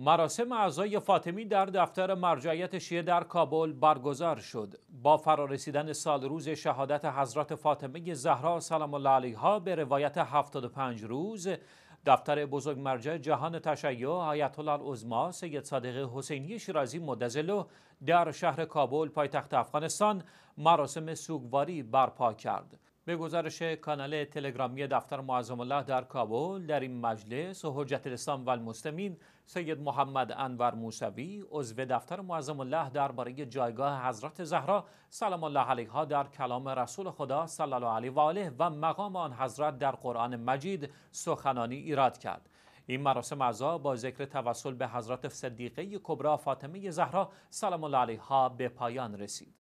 مراسم اعضای فاطمی در دفتر مرجعیت شیعه در کابل برگزار شد با فرارسیدن سال روز شهادت حضرت فاطمه زهرا سلام الله علیها به روایت 75 روز دفتر بزرگ مرجع جهان تشیع آیت الله العظما سید صادق حسینی شیرازی مدزلو در شهر کابل پایتخت افغانستان مراسم سوگواری برپا کرد به گزارش کانال تلگرامی دفتر معظم الله در کابل در این مجلس حجت الاسلام و المسلمین سید محمد انور موسوی عضو دفتر معظم الله درباره جایگاه حضرت زهرا سلام الله علیها در کلام رسول خدا صلی الله علیه و آله و مقام آن حضرت در قرآن مجید سخنانی ایراد کرد این مراسم عزا با ذکر توسل به حضرت صدیقه کبرا فاطمه زهرا سلام الله علیها به پایان رسید